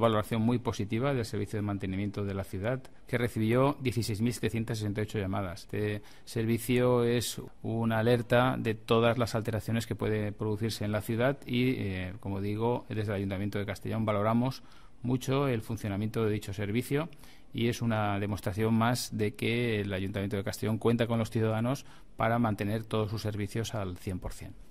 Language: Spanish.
valoración muy positiva del servicio de mantenimiento de la ciudad, que recibió 16.768 llamadas. Este servicio es una alerta de todas las alteraciones que puede producirse en la ciudad y, eh, como digo, desde el Ayuntamiento de Castellón valoramos mucho el funcionamiento de dicho servicio y es una demostración más de que el Ayuntamiento de Castellón cuenta con los ciudadanos para mantener todos sus servicios al 100%.